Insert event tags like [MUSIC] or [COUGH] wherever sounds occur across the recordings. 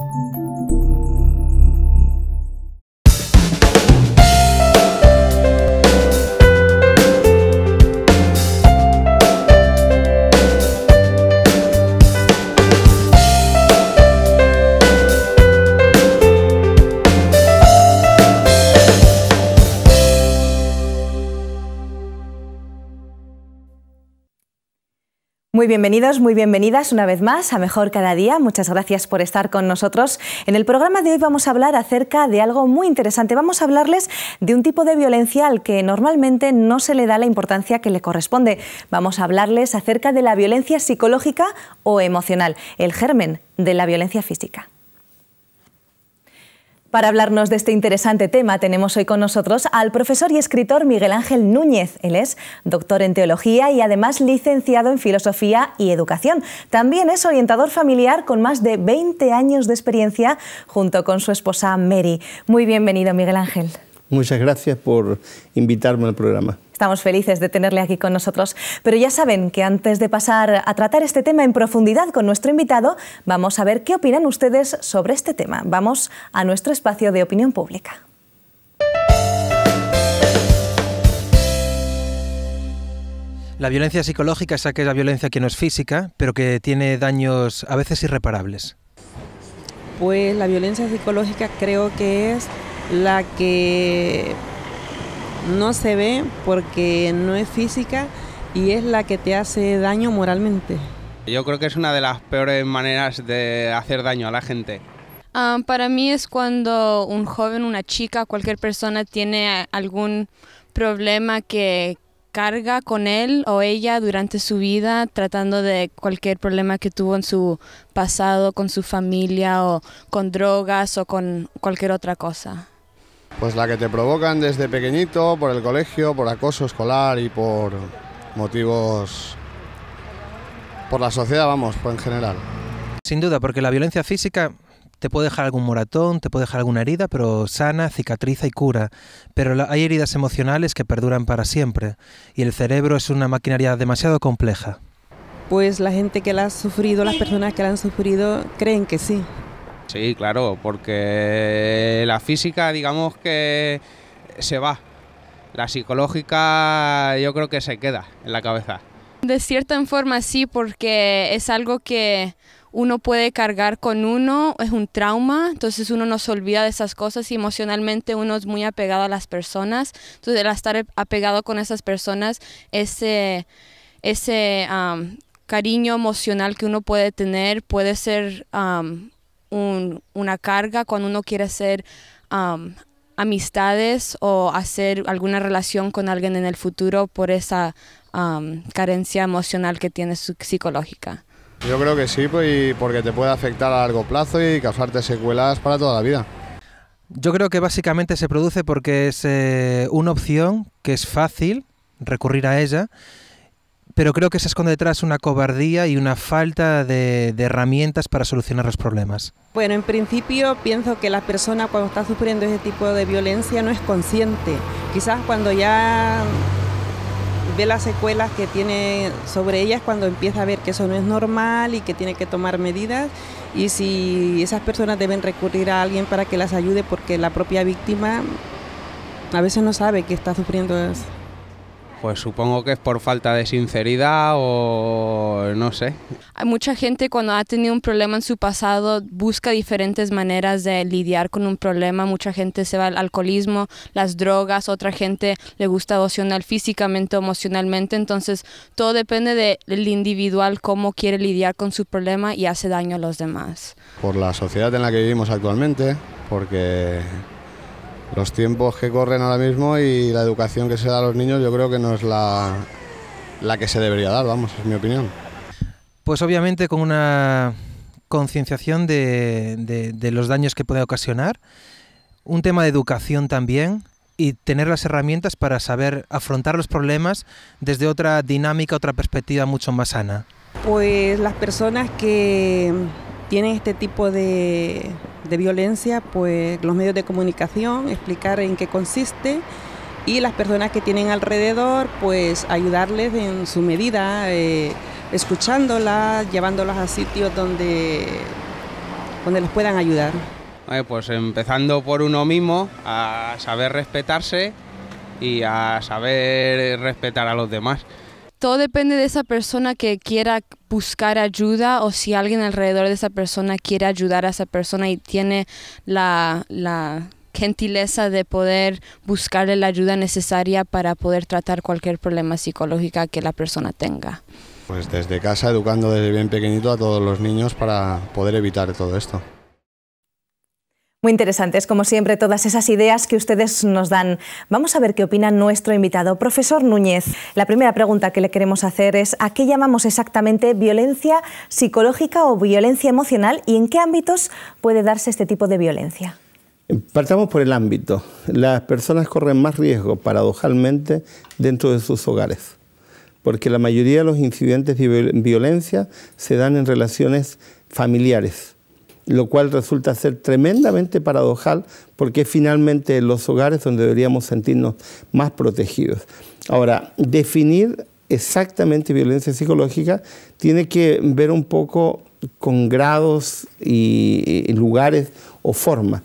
Música Muy bienvenidos, muy bienvenidas una vez más a Mejor Cada Día. Muchas gracias por estar con nosotros. En el programa de hoy vamos a hablar acerca de algo muy interesante. Vamos a hablarles de un tipo de violencia al que normalmente no se le da la importancia que le corresponde. Vamos a hablarles acerca de la violencia psicológica o emocional, el germen de la violencia física. Para hablarnos de este interesante tema tenemos hoy con nosotros al profesor y escritor Miguel Ángel Núñez. Él es doctor en teología y además licenciado en filosofía y educación. También es orientador familiar con más de 20 años de experiencia junto con su esposa Mary. Muy bienvenido Miguel Ángel. Muchas gracias por invitarme al programa. Estamos felices de tenerle aquí con nosotros, pero ya saben que antes de pasar a tratar este tema en profundidad con nuestro invitado, vamos a ver qué opinan ustedes sobre este tema. Vamos a nuestro espacio de opinión pública. La violencia psicológica es aquella violencia que no es física, pero que tiene daños a veces irreparables. Pues la violencia psicológica creo que es la que no se ve porque no es física y es la que te hace daño moralmente. Yo creo que es una de las peores maneras de hacer daño a la gente. Ah, para mí es cuando un joven, una chica, cualquier persona tiene algún problema que carga con él o ella durante su vida, tratando de cualquier problema que tuvo en su pasado, con su familia o con drogas o con cualquier otra cosa. Pues la que te provocan desde pequeñito, por el colegio, por acoso escolar y por motivos... por la sociedad, vamos, en general. Sin duda, porque la violencia física te puede dejar algún moratón, te puede dejar alguna herida, pero sana, cicatriza y cura. Pero hay heridas emocionales que perduran para siempre y el cerebro es una maquinaria demasiado compleja. Pues la gente que la ha sufrido, las personas que la han sufrido, creen que sí, Sí, claro, porque la física, digamos que se va. La psicológica yo creo que se queda en la cabeza. De cierta forma sí, porque es algo que uno puede cargar con uno, es un trauma, entonces uno no se olvida de esas cosas y emocionalmente uno es muy apegado a las personas, entonces el estar apegado con esas personas, ese, ese cariño emocional que uno puede tener puede ser un, una carga cuando uno quiere hacer um, amistades o hacer alguna relación con alguien en el futuro por esa um, carencia emocional que tiene psicológica. Yo creo que sí, pues, porque te puede afectar a largo plazo y causarte secuelas para toda la vida. Yo creo que básicamente se produce porque es eh, una opción que es fácil recurrir a ella pero creo que se esconde detrás una cobardía y una falta de, herramientas para solucionar los problemas. Bueno, en principio pienso que la persona cuando está sufriendo ese tipo de violencia no es consciente. Quizás cuando ya ve las secuelas que tiene sobre ellas, cuando empieza a ver que eso no es normal y que tiene que tomar medidas y si esas personas deben recurrir a alguien para que las ayude porque la propia víctima a veces no sabe que está sufriendo eso. Pues supongo que es por falta de sinceridad o no sé. Hay mucha gente cuando ha tenido un problema en su pasado busca diferentes maneras de lidiar con un problema. Mucha gente se va al alcoholismo, las drogas, otra gente le gusta emocional físicamente, emocionalmente. Entonces todo depende del individual cómo quiere lidiar con su problema y hace daño a los demás. Por la sociedad en la que vivimos actualmente, porque los tiempos que corren ahora mismo y la educación que se da a los niños, yo creo que no es la, que se debería dar, vamos, es mi opinión. Pues obviamente con una concienciación de, de los daños que puede ocasionar, un tema de educación también, y tener las herramientas para saber afrontar los problemas desde otra dinámica, otra perspectiva mucho más sana? Pues las personas que tienen este tipo de, violencia, pues los medios de comunicación, explicar en qué consiste y las personas que tienen alrededor, pues ayudarles en su medida, eh, escuchándolas, llevándolas a sitios donde, donde los puedan ayudar. pues empezando por uno mismo, a saber respetarse y a saber respetar a los demás todo depende de esa persona que quiera buscar ayuda o si alguien alrededor de esa persona quiere ayudar a esa persona y tiene la, gentileza de poder buscarle la ayuda necesaria para poder tratar cualquier problema psicológico que la persona tenga. Pues desde casa, educando desde bien pequeñito a todos los niños para poder evitar todo esto. Muy interesantes, como siempre, todas esas ideas que ustedes nos dan. Vamos a ver qué opina nuestro invitado, profesor Núñez. La primera pregunta que le queremos hacer es, ¿a qué llamamos exactamente violencia psicológica o violencia emocional y en qué ámbitos puede darse este tipo de violencia? Partamos por el ámbito. Las personas corren más riesgo, paradojalmente, dentro de sus hogares, porque la mayoría de los incidentes de violencia se dan en relaciones familiares lo cual resulta ser tremendamente paradojal porque finalmente los hogares donde deberíamos sentirnos más protegidos. Ahora, definir exactamente violencia psicológica tiene que ver un poco con grados y lugares o formas.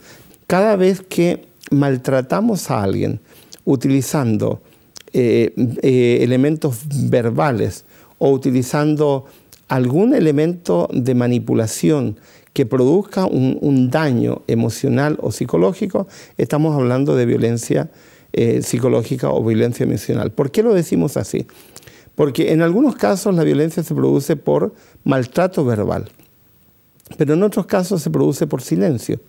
Cada vez que maltratamos a alguien utilizando eh, eh, elementos verbales o utilizando algún elemento de manipulación que produzca un, daño emocional o psicológico, estamos hablando de violencia eh, psicológica o violencia emocional. ¿Por qué lo decimos así? Porque en algunos casos la violencia se produce por maltrato verbal, pero en otros casos se produce por silencio.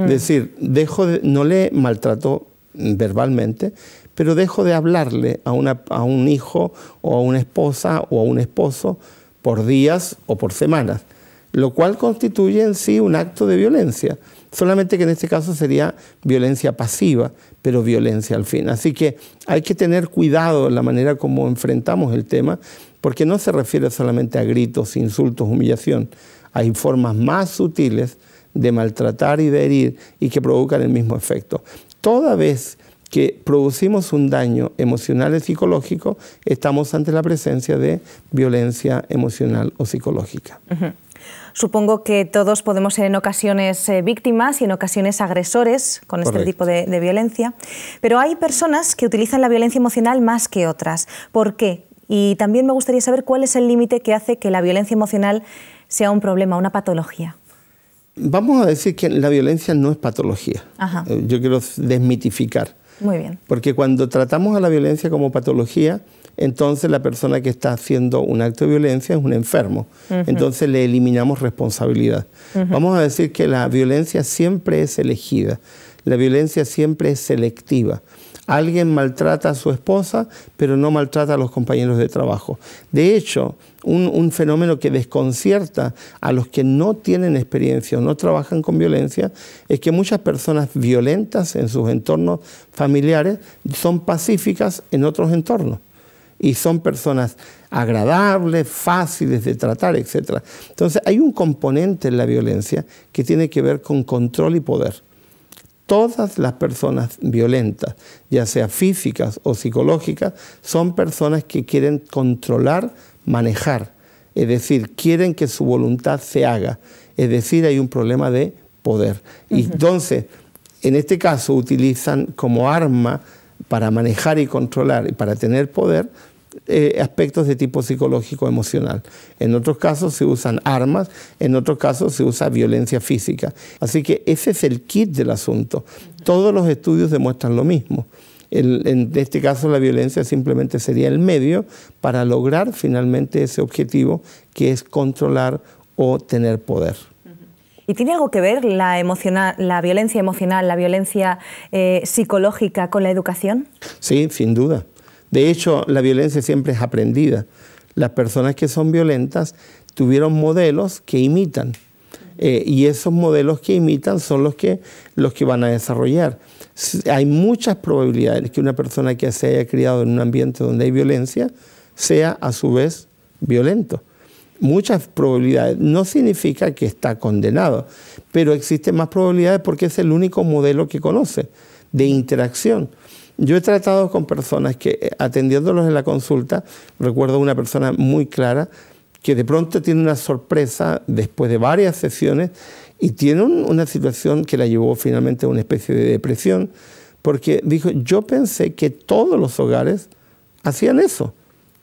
Es decir, dejo no le maltrato verbalmente, pero dejo de hablarle a, una, a un hijo o a una esposa o a un esposo por días o por semanas lo cual constituye en sí un acto de violencia, solamente que en este caso sería violencia pasiva, pero violencia al fin. Así que hay que tener cuidado en la manera como enfrentamos el tema, porque no se refiere solamente a gritos, insultos, humillación, hay formas más sutiles de maltratar y de herir y que provocan el mismo efecto. Toda vez que producimos un daño emocional y psicológico, estamos ante la presencia de violencia emocional o psicológica. Supongo que todos podemos ser en ocasiones eh, víctimas y en ocasiones agresores con este tipo de, violencia, pero hay personas que utilizan la violencia emocional más que otras. ¿Por qué? Y también me gustaría saber cuál es el límite que hace que la violencia emocional sea un problema, una patología. Vamos a decir que la violencia no es patología. Eh, yo quiero desmitificar. Muy bien. Porque cuando tratamos a la violencia como patología, entonces la persona que está haciendo un acto de violencia es un enfermo. Entonces le eliminamos responsabilidad. Vamos a decir que la violencia siempre es elegida, la violencia siempre es selectiva. Alguien maltrata a su esposa, pero no maltrata a los compañeros de trabajo. De hecho, un, fenómeno que desconcierta a los que no tienen experiencia o no trabajan con violencia es que muchas personas violentas en sus entornos familiares son pacíficas en otros entornos. Y son personas agradables, fáciles de tratar, etc. Entonces hay un componente en la violencia que tiene que ver con control y poder. Todas las personas violentas, ya sea físicas o psicológicas, son personas que quieren controlar, manejar, es decir, quieren que su voluntad se haga, es decir, hay un problema de poder. Y entonces, en este caso, utilizan como arma para manejar y controlar y para tener poder eh, aspectos de tipo psicológico emocional. En otros casos se usan armas, en otros casos se usa violencia física. Así que ese es el kit del asunto. Todos los estudios demuestran lo mismo. en este caso la violencia simplemente sería el medio para lograr finalmente ese objetivo que es controlar o tener poder. ¿Y tiene algo que ver la, la violencia emocional, la violencia eh, psicológica con la educación? Sí, sin duda. De hecho, la violencia siempre es aprendida. Las personas que son violentas tuvieron modelos que imitan. Eh, y esos modelos que imitan son los que, los que van a desarrollar. Hay muchas probabilidades que una persona que se haya criado en un ambiente donde hay violencia sea a su vez violento. Muchas probabilidades. No significa que está condenado, pero existen más probabilidades porque es el único modelo que conoce de interacción. Yo he tratado con personas que, eh, atendiéndolos en la consulta, recuerdo una persona muy clara que de pronto tiene una sorpresa después de varias sesiones y tiene una situación que la llevó finalmente a una especie de depresión, porque dijo, yo pensé que todos los hogares hacían eso,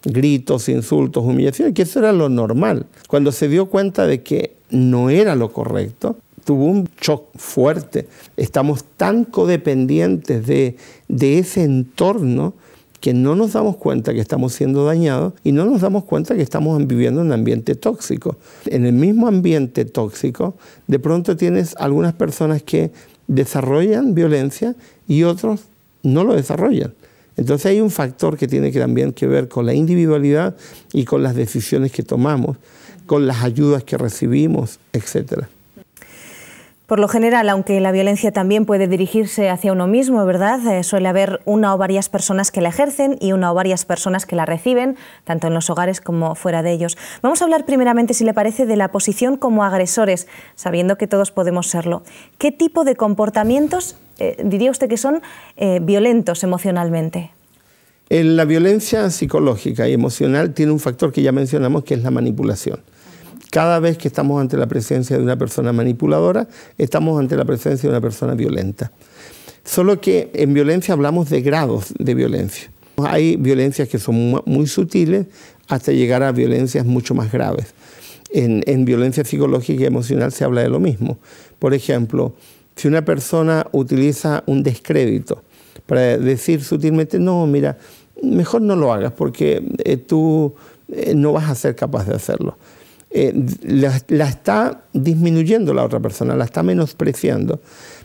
gritos, insultos, humillaciones, que eso era lo normal. Cuando se dio cuenta de que no era lo correcto, tuvo un shock fuerte. Estamos tan codependientes de, ese entorno que no nos damos cuenta que estamos siendo dañados y no nos damos cuenta que estamos viviendo en un ambiente tóxico. En el mismo ambiente tóxico, de pronto tienes algunas personas que desarrollan violencia y otros no lo desarrollan. Entonces hay un factor que tiene que también que ver con la individualidad y con las decisiones que tomamos, con las ayudas que recibimos, etcétera. Por lo general, aunque la violencia también puede dirigirse hacia uno mismo, ¿verdad? Eh, suele haber una o varias personas que la ejercen y una o varias personas que la reciben, tanto en los hogares como fuera de ellos. Vamos a hablar primeramente, si le parece, de la posición como agresores, sabiendo que todos podemos serlo. ¿Qué tipo de comportamientos eh, diría usted que son eh, violentos emocionalmente? En la violencia psicológica y emocional tiene un factor que ya mencionamos, que es la manipulación. Cada vez que estamos ante la presencia de una persona manipuladora, estamos ante la presencia de una persona violenta. Solo que en violencia hablamos de grados de violencia. Hay violencias que son muy sutiles hasta llegar a violencias mucho más graves. En, violencia psicológica y emocional se habla de lo mismo. Por ejemplo, si una persona utiliza un descrédito para decir sutilmente, no, mira, mejor no lo hagas porque eh, tú eh, no vas a ser capaz de hacerlo. Eh, la, está disminuyendo la otra persona, la está menospreciando,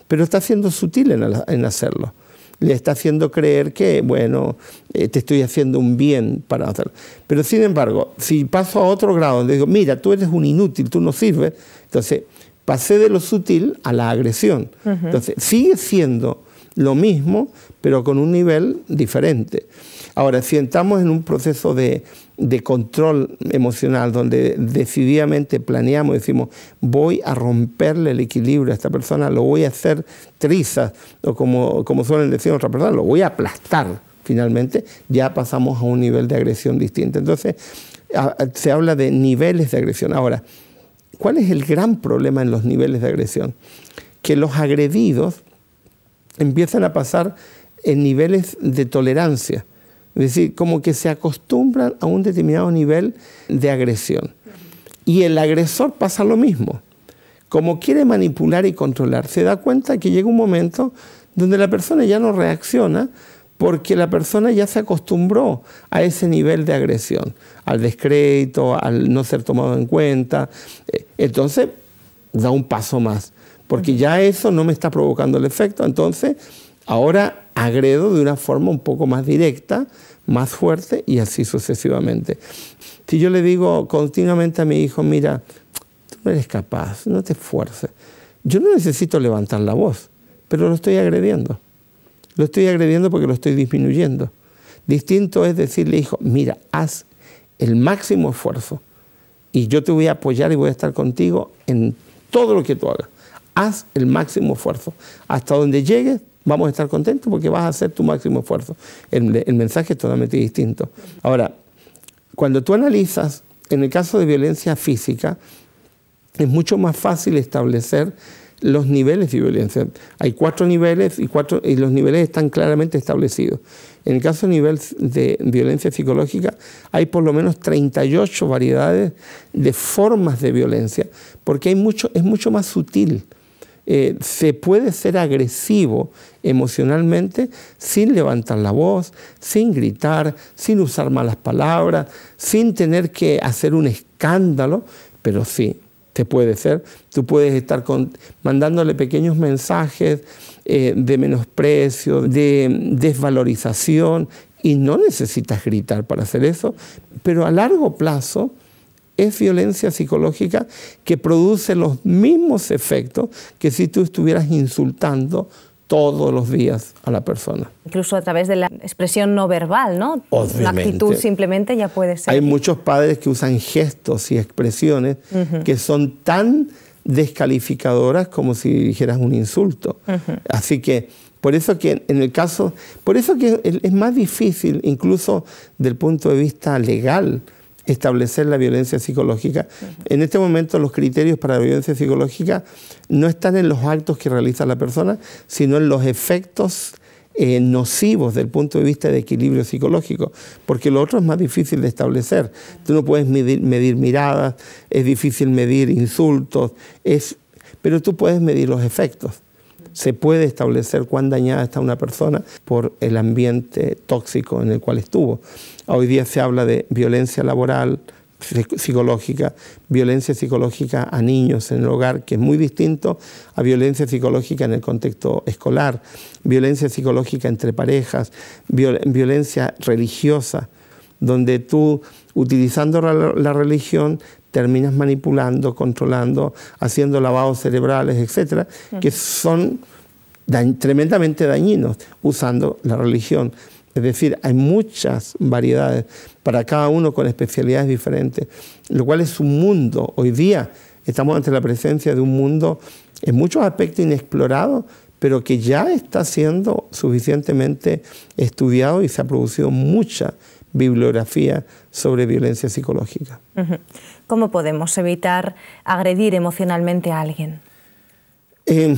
pero está siendo sutil en, hacerlo. Le está haciendo creer que, bueno, eh, te estoy haciendo un bien para hacerlo. Pero sin embargo, si paso a otro grado digo, mira, tú eres un inútil, tú no sirves, entonces pasé de lo sutil a la agresión. Entonces, sigue siendo lo mismo, pero con un nivel diferente. Ahora, si entramos en un proceso de, control emocional, donde decididamente planeamos, decimos, voy a romperle el equilibrio a esta persona, lo voy a hacer trizas, o como, como suelen decir otras personas, lo voy a aplastar, finalmente ya pasamos a un nivel de agresión distinto. Entonces, se habla de niveles de agresión. Ahora, ¿cuál es el gran problema en los niveles de agresión? Que los agredidos empiezan a pasar en niveles de tolerancia. Es decir, como que se acostumbran a un determinado nivel de agresión. Y el agresor pasa lo mismo. Como quiere manipular y controlar, se da cuenta que llega un momento donde la persona ya no reacciona porque la persona ya se acostumbró a ese nivel de agresión, al descrédito, al no ser tomado en cuenta. Eh, entonces, da un paso más, porque ya eso no me está provocando el efecto, entonces Ahora agredo de una forma un poco más directa, más fuerte y así sucesivamente. Si yo le digo continuamente a mi hijo, mira, tú no eres capaz, no te esfuerces. Yo no necesito levantar la voz, pero lo estoy agrediendo. Lo estoy agrediendo porque lo estoy disminuyendo. Distinto es decirle, hijo, mira, haz el máximo esfuerzo y yo te voy a apoyar y voy a estar contigo en todo lo que tú hagas. Haz el máximo esfuerzo. Hasta donde llegues, vamos a estar contentos porque vas a hacer tu máximo esfuerzo. El, mensaje es totalmente distinto. Ahora, cuando tú analizas, en el caso de violencia física, es mucho más fácil establecer los niveles de violencia. Hay cuatro niveles y, los niveles están claramente establecidos. En el caso de nivel de violencia psicológica, hay por lo menos 38 variedades de formas de violencia, porque hay mucho, es mucho más sutil. Eh, se puede ser agresivo emocionalmente sin levantar la voz, sin gritar, sin usar malas palabras, sin tener que hacer un escándalo, pero sí, te puede ser. Tú puedes estar mandándole pequeños mensajes eh, de menosprecio, de desvalorización, y no necesitas gritar para hacer eso, pero a largo plazo, es violencia psicológica que produce los mismos efectos que si tú estuvieras insultando todos los días a la persona. Incluso a través de la expresión no verbal, ¿no? Obviamente. La actitud simplemente ya puede ser. Hay muchos padres que usan gestos y expresiones que son tan descalificadoras como si dijeras un insulto. Así que por eso que en el caso, por eso que es más difícil incluso del punto de vista legal establecer la violencia psicológica. En este momento los criterios para la violencia psicológica no están en los actos que realiza la persona, sino en los efectos nocivos eh, nocivos del punto de vista de equilibrio psicológico, porque lo otro es más difícil de establecer. Tú no puedes medir, medir miradas, es difícil medir insultos, es, pero tú puedes medir los efectos. Se puede establecer cuán dañada está una persona por el ambiente tóxico en el cual estuvo. Hoy día se habla de violencia laboral, psicológica, violencia psicológica a niños en el hogar, que es muy distinto a violencia psicológica en el contexto escolar, violencia psicológica entre parejas, violencia religiosa donde tú, utilizando la religión, terminas manipulando, controlando, haciendo lavados cerebrales, etcétera, que son tremendamente dañinos usando la religión. Es decir, hay muchas variedades para cada uno con especialidades diferentes, lo cual es un mundo. Hoy día estamos ante la presencia de un mundo en muchos aspectos inexplorado, pero que ya está siendo suficientemente estudiado y se ha producido mucha bibliografía sobre violencia psicológica. ¿Cómo podemos evitar agredir emocionalmente a alguien? Em,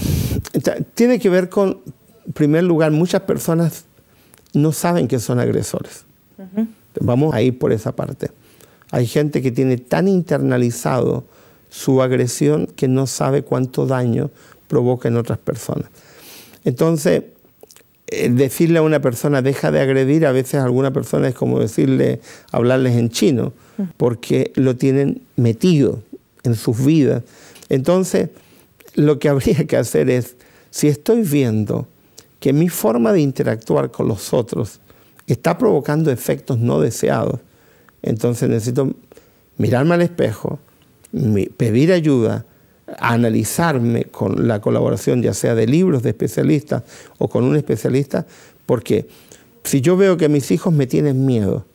tiene que ver con, en primer lugar, muchas personas no saben que son agresores. Vamos a ir por esa parte. Hay gente que tiene tan internalizado su agresión que no sabe cuánto daño provoca en otras personas. Entonces, eh, decirle a una persona deja de agredir, a veces a alguna persona es como decirle, hablarles en chino, mm. porque lo tienen metido en sus vidas. Entonces, lo que [LAUGHS] habría que hacer es, si estoy viendo que mi forma de interactuar con los otros está provocando efectos no deseados, entonces necesito mirarme al espejo, pedir ayuda, analizarme con la colaboración ya sea de libros de especialistas o con un especialista, porque si yo veo que mis hijos me tienen miedo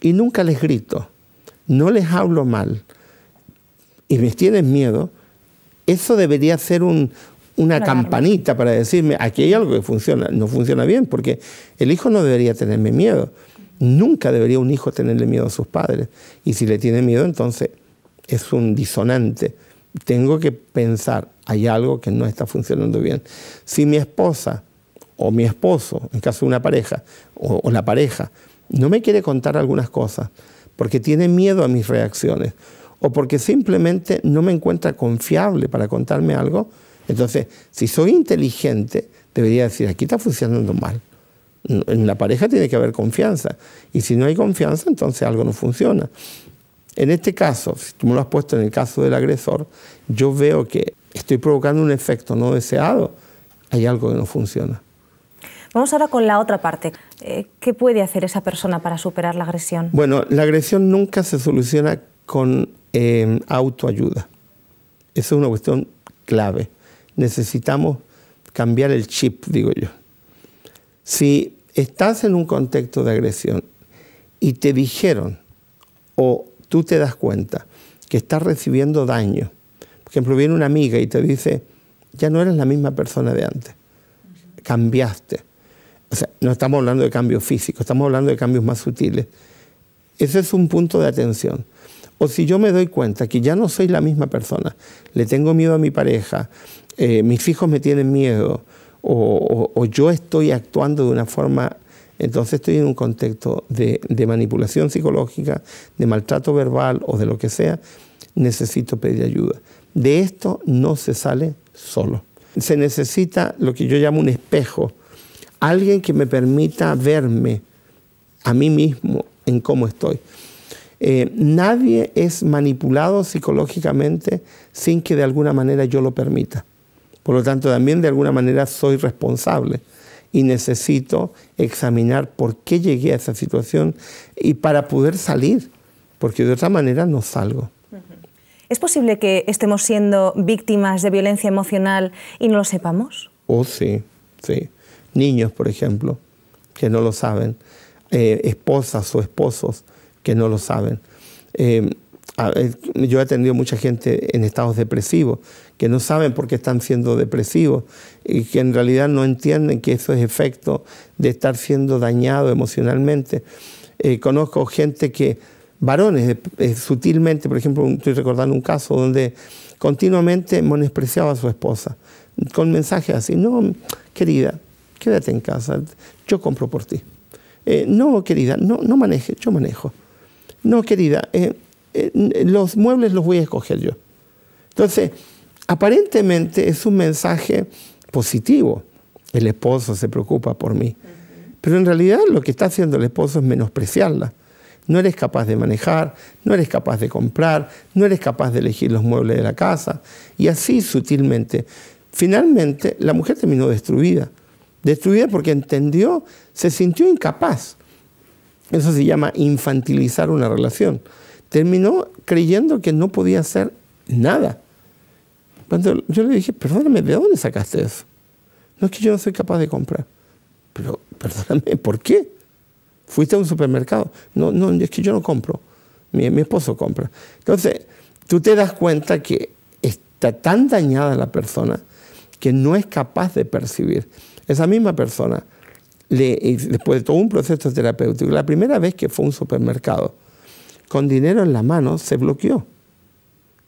y nunca les grito, no les hablo mal y me tienen miedo, eso debería ser una campanita para decirme, aquí hay algo que funciona, no funciona bien, porque el hijo no debería tenerme miedo. Nunca debería un hijo tenerle miedo a sus padres. Y si le tiene miedo, entonces es un disonante tengo que pensar, hay algo que no está funcionando bien. Si mi esposa o mi esposo, en caso de una pareja, o, la pareja, no me quiere contar algunas cosas porque tiene miedo a mis reacciones o porque simplemente no me encuentra confiable para contarme algo, entonces, si soy inteligente, debería decir, aquí está funcionando mal. En la pareja tiene que haber confianza. Y si no hay confianza, entonces algo no funciona. En este caso, si tú me lo has puesto en el caso del agresor, yo veo que estoy provocando un efecto no deseado, hay algo que no funciona. Vamos ahora con la otra parte. Eh, ¿Qué puede hacer esa persona para superar la agresión? Bueno, la agresión nunca se soluciona con em, autoayuda. Esa es una cuestión clave. Necesitamos cambiar el chip, digo yo. Si estás en un contexto de agresión y te dijeron o tú te das cuenta que estás recibiendo daño, por ejemplo, viene una amiga y te dice, ya no eres la misma persona de antes, cambiaste. O sea, no estamos hablando de cambios físicos, estamos hablando de cambios más sutiles. Ese es un punto de atención. O si yo me doy cuenta que ya no soy la misma persona, le tengo miedo a mi pareja, eh, mis hijos me tienen miedo, o, yo estoy actuando de una forma entonces estoy en un contexto de, manipulación psicológica, de maltrato verbal o de lo que sea, necesito pedir ayuda. De esto no se sale solo. Se necesita lo que yo llamo un espejo, alguien que me permita verme a mí mismo en cómo estoy. Eh, nadie es manipulado psicológicamente sin que de alguna manera yo lo permita. Por lo tanto, también de alguna manera soy responsable y necesito examinar por qué llegué a esa situación y para poder salir, porque de otra manera no salgo. ¿Es posible que estemos siendo víctimas de violencia emocional y no lo sepamos? Oh, sí, sí. Niños, por ejemplo, que no lo saben. Eh, esposas o esposos que no lo saben. Eh, yo he atendido mucha gente en estados depresivos que no saben por qué están siendo depresivos y que en realidad no entienden que eso es efecto de estar siendo dañado emocionalmente. Eh, conozco gente que, varones, eh, eh, sutilmente, por ejemplo, estoy recordando un caso donde continuamente menospreciaba a su esposa con mensajes así, no, querida, quédate en casa, yo compro por ti. no, querida, no, no maneje, yo manejo. No, querida, los muebles los voy a escoger yo. Entonces, Aparentemente es un mensaje positivo. El esposo se preocupa por mí. Pero en realidad lo que está haciendo el esposo es menospreciarla. No eres capaz de manejar, no eres capaz de comprar, no eres capaz de elegir los muebles de la casa. Y así sutilmente. Finalmente, la mujer terminó destruida. Destruida porque entendió, se sintió incapaz. Eso se llama infantilizar una relación. Terminó creyendo que no podía hacer nada yo le dije, perdóname, ¿de dónde sacaste eso? No es que yo no soy capaz de comprar. Pero, perdóname, ¿por qué? Fuiste a un supermercado. No, no, es que yo no compro. Mi, esposo compra. Entonces, tú te das cuenta que está tan dañada la persona que no es capaz de percibir. Esa misma persona, después de todo un proceso terapéutico, la primera vez que fue a un supermercado, con dinero en la mano, se bloqueó.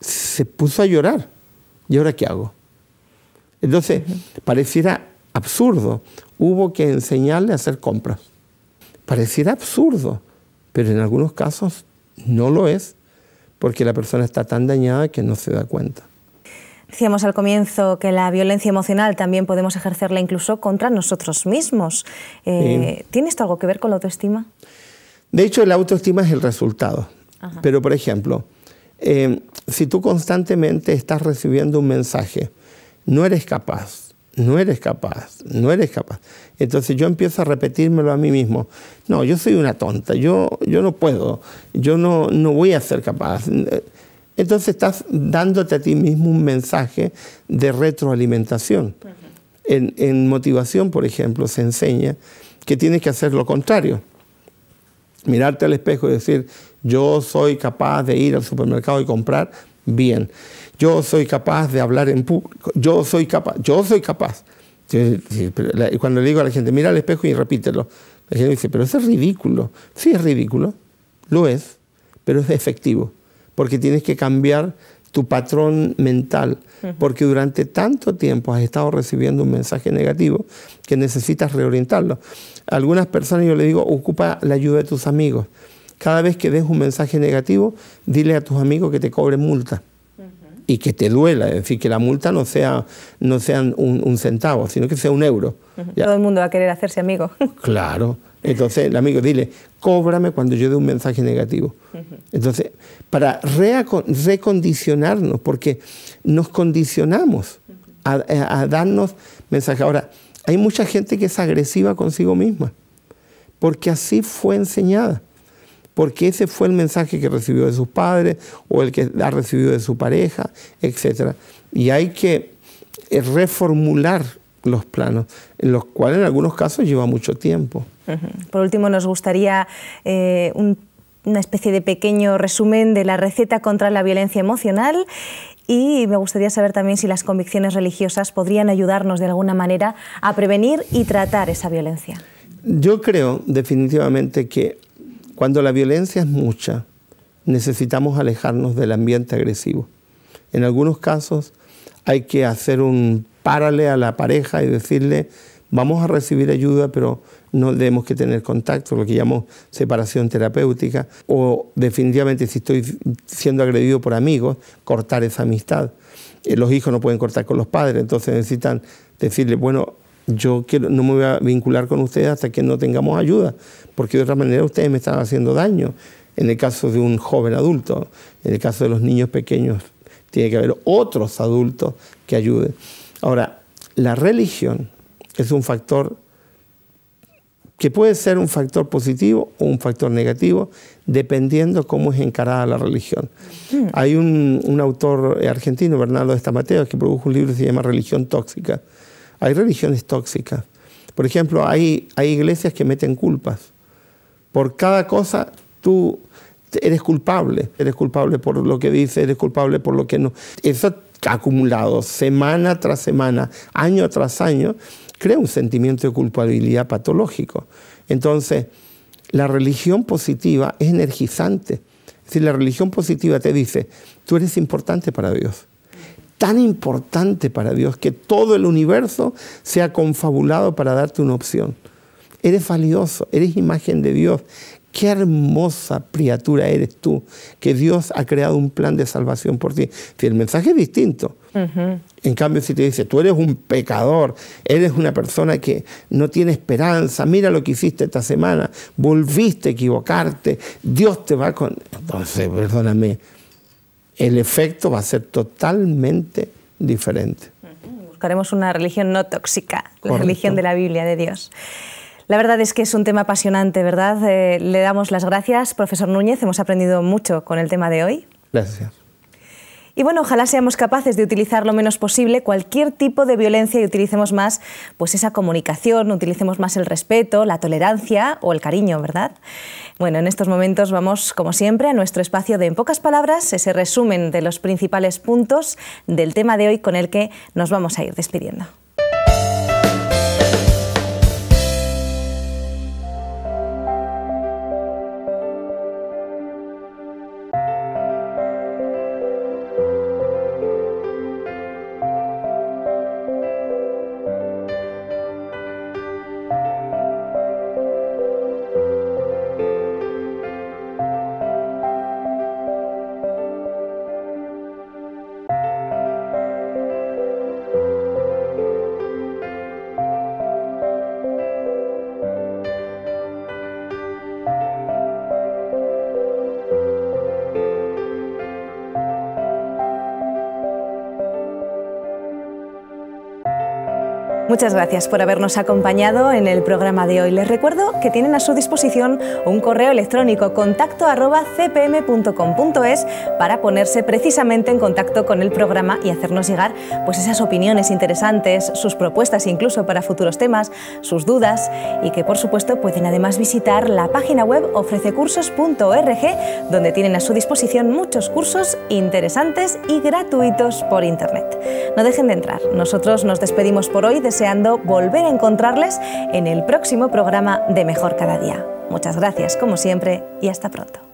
Se puso a llorar. ¿Y ahora qué hago? Entonces, pareciera absurdo. Hubo que enseñarle a hacer compras. Pareciera absurdo, pero en algunos casos no lo es, porque la persona está tan dañada que no se da cuenta. Decíamos al comienzo que la violencia emocional también podemos ejercerla incluso contra nosotros mismos. Eh, ¿Tiene esto algo que ver con la autoestima? De hecho, la autoestima es el resultado. Pero, por ejemplo, eh, si tú constantemente estás recibiendo un mensaje, no eres capaz, no eres capaz, no eres capaz. Entonces yo empiezo a repetírmelo a mí mismo. No, yo soy una tonta, yo, yo no puedo, yo no, voy a ser capaz. Entonces estás dándote a ti mismo un mensaje de retroalimentación. en, motivación, por ejemplo, se enseña que tienes que hacer lo contrario. Mirarte al espejo y decir, yo soy capaz de ir al supermercado y comprar bien. Yo soy capaz de hablar en público. Yo soy capaz. Yo soy capaz. Cuando le digo a la gente, mira al espejo y repítelo, la gente dice, pero eso es ridículo. Sí es ridículo, lo es, pero es efectivo, porque tienes que cambiar tu patrón mental, porque durante tanto tiempo has estado recibiendo un mensaje negativo que necesitas reorientarlo. A algunas personas yo le digo, ocupa la ayuda de tus amigos. Cada vez que des un mensaje negativo, dile a tus amigos que te cobren multa y que te duela, es decir, que la multa no sea, no un, centavo, sino que sea un euro. Todo el mundo va a querer hacerse amigo. [LAUGHS] Claro. Entonces, el amigo, dile, cóbrame cuando yo dé un mensaje negativo. Entonces, para recondicionarnos, porque nos condicionamos a, a darnos mensajes. Ahora, hay mucha gente que es agresiva consigo misma, porque así fue enseñada porque ese fue el mensaje que recibió de sus padres o el que ha recibido de su pareja, etc. Y hay que eh, reformular los planos, en los cuales en algunos casos lleva mucho tiempo. Por último, nos gustaría eh, una especie de pequeño resumen de la receta contra la violencia emocional y me gustaría saber también si las convicciones religiosas podrían ayudarnos de alguna manera a prevenir y tratar esa violencia. Yo creo definitivamente que cuando la violencia es mucha, necesitamos alejarnos del ambiente agresivo. En algunos casos hay que hacer un párale a la pareja y decirle, vamos a recibir ayuda, pero no debemos que tener contacto, lo que llamo separación terapéutica, o definitivamente si estoy siendo agredido por amigos, cortar esa amistad. Eh, los hijos no pueden cortar con los padres, entonces necesitan decirle, bueno, yo no me voy a vincular con ustedes hasta que no tengamos ayuda, porque de otra manera ustedes me están haciendo daño. En el caso de un joven adulto, en el caso de los niños pequeños, tiene que haber otros adultos que ayuden. Ahora, la religión es un factor que puede ser un factor positivo o un factor negativo, dependiendo cómo es encarada la religión. Hmm. Hay un, un, autor argentino, Bernardo Estamateo, que produjo un libro que se llama Religión Tóxica hay religiones tóxicas. Por ejemplo, hay, iglesias que meten culpas. Por cada cosa tú eres culpable. Eres culpable por lo que dices, eres culpable por lo que no. Eso acumulado semana tras semana, año tras año, crea un sentimiento de culpabilidad patológico. Entonces, la religión positiva es energizante. Si la religión positiva te dice, tú eres importante para Dios tan importante para Dios que todo el universo sea confabulado para darte una opción. Eres valioso, eres imagen de Dios. Qué hermosa criatura eres tú, que Dios ha creado un plan de salvación por ti. Si el mensaje es distinto. En cambio, si te dice, tú eres un pecador, eres una persona que no tiene esperanza, mira lo que hiciste esta semana, volviste a equivocarte, Dios te va con... Entonces, perdóname, el efecto va a ser totalmente diferente. Buscaremos una religión no tóxica, la religión de la Biblia de Dios. La verdad es que es un tema apasionante, ¿verdad? Eh, le damos las gracias, profesor Núñez. Hemos aprendido mucho con el tema de hoy. Gracias. Y bueno, ojalá seamos capaces de utilizar lo menos posible cualquier tipo de violencia y utilicemos más pues esa comunicación, utilicemos más el respeto, la tolerancia o el cariño, ¿verdad? Bueno, en estos momentos vamos, como siempre, a nuestro espacio de En pocas palabras, ese resumen de los principales puntos del tema de hoy con el que nos vamos a ir despidiendo. Muchas gracias por habernos acompañado en el programa de hoy. Les recuerdo que tienen a su disposición un correo electrónico contacto arroba cpm.com.es para ponerse precisamente en contacto con el programa y hacernos llegar pues esas opiniones interesantes, sus propuestas incluso para futuros temas, sus dudas y que por supuesto pueden además visitar la página web ofrececursos.org donde tienen a su disposición muchos cursos interesantes y gratuitos por internet. No dejen de entrar. Nosotros nos despedimos por hoy Deseamos volver a encontrarles en el próximo programa de Mejor Cada Día. Muchas gracias, como siempre, y hasta pronto.